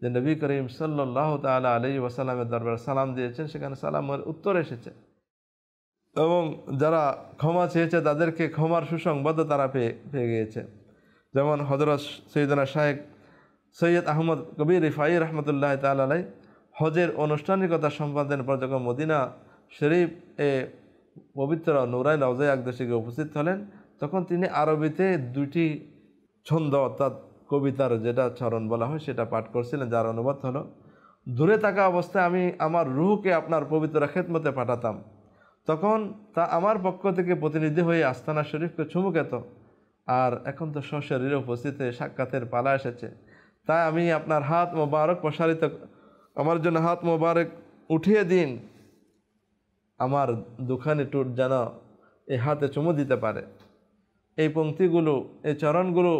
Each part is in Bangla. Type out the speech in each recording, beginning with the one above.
যে নবী করিম সাল্লাহ তালা আলী ওয়াসাল্লামের দরবার সালাম দিয়েছেন সেখানে সালামের উত্তর এসেছে এবং যারা ক্ষমা চেয়েছে তাদেরকে ক্ষমার সুসংবাদ তারা পেয়ে পেয়ে গিয়েছে যেমন হজরত সৈয়দনা শাহেক সৈয়দ আহমদ কবির ইফাই রহমতুল্লাহ তালাই হজের আনুষ্ঠানিকতা সম্পাদনের পর যখন মদিনা শরীফ এ পবিত্র নুরাই নওজাই আকদেশে উপস্থিত হলেন তখন তিনি আরবিতে দুটি ছন্দ অর্থাৎ কবিতার যেটা চরণ বলা হয় সেটা পাঠ করছিলেন যার অনুবাদ হলো দূরে থাকা অবস্থায় আমি আমার রুহকে আপনার পবিত্র মতে পাঠাতাম তখন তা আমার পক্ষ থেকে প্রতিনিধি হয়ে আস্তানা শরীফকে চুমু খেত আর এখন তো সশরীরে উপস্থিতে সাক্ষাতের পালা এসেছে তাই আমি আপনার হাত মোবারক প্রসারিত আমার জন্য হাত মোবারক উঠিয়ে দিন আমার দুখানি টুট যেন এই হাতে চুমু দিতে পারে এই পঙ্ক্তিগুলো এই চরণগুলো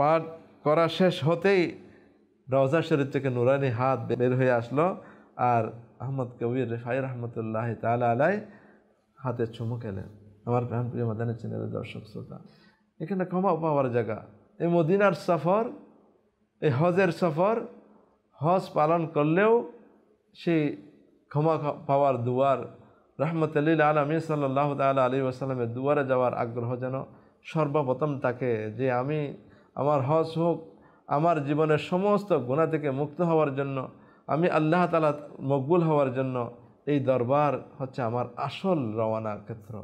পাঠ করা শেষ হতেই রওজা শরীফ থেকে নুরানি হাত বের হয়ে আসলো আর আহমদ কবির রেফাই রহমতুল্লাহ তালা আলাই হাতে চুমু খেলেন আমার প্রিয় মাদানী চিনের দর্শক শ্রোতা এখানে ক্ষমা পাওয়ার জায়গা এই মদিনার সফর এই হজের সফর হজ পালন করলেও সেই ক্ষমা পাওয়ার দুয়ার রহমতুল্লিল আলমী সাল্লাহ তাল আলী আসালামের দুয়ারে যাওয়ার আগ্রহ যেন সর্বপ্রথম তাকে যে আমি আমার হজ হোক আমার জীবনের সমস্ত গুণা থেকে মুক্ত হওয়ার জন্য আমি আল্লাহ তালা মকবুল হওয়ার জন্য এই দরবার হচ্ছে আমার আসল রওয়ানা ক্ষেত্র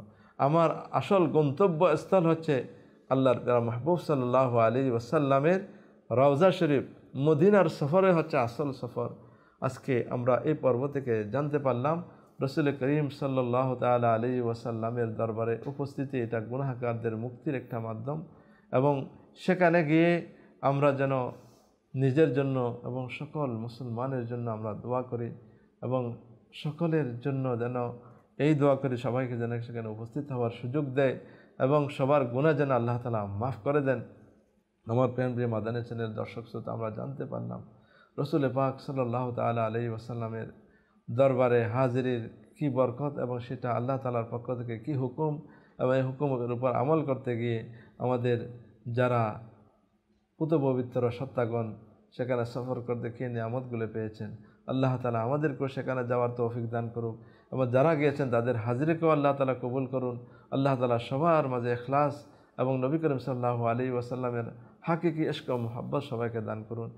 আমার আসল গন্তব্যস্থল হচ্ছে আল্লাহর তালা মাহবুব সাল্লাহ আলী ওসাল্লামের রওজা শরীফ মদিনার সফরে হচ্ছে আসল সফর আজকে আমরা এই পর্ব থেকে জানতে পারলাম রসুল করিম সাল্লাহ তালা আলী ওয়াসাল্লামের দরবারে উপস্থিতি এটা গুনাহাকারদের মুক্তির একটা মাধ্যম এবং সেখানে গিয়ে আমরা যেন নিজের জন্য এবং সকল মুসলমানের জন্য আমরা দোয়া করি এবং সকলের জন্য যেন এই দোয়া করে সবাইকে যেন সেখানে উপস্থিত হওয়ার সুযোগ দেয় এবং সবার গুণা যেন আল্লাহ তালা মাফ করে দেন আমার প্রেম প্রিয় মাদানী চ্যানেল দর্শক শ্রোতা আমরা জানতে পারলাম রসুল পাক সাল্লাহ তালা আলি ওসাল্লামের দরবারে হাজিরির কি বরকত এবং সেটা আল্লাহ তালার পক্ষ থেকে কি হুকুম এবং এই হুকুমের উপর আমল করতে গিয়ে আমাদের যারা পুত পবিত্র সত্তাগণ সেখানে সফর করতে কে নিয়ামতগুলো পেয়েছেন আল্লাহ তালা আমাদেরকেও সেখানে যাওয়ার তৌফিক দান করুক এবং যারা গিয়েছেন তাদের হাজিরেকেও আল্লাহ তালা কবুল করুন আল্লাহ তালা সবার মাঝে এখলাস এবং নবী করিম সাল্লাহ আলী ওয়াসাল্লামের কি এশক মোহাব্বত সবাইকে দান করুন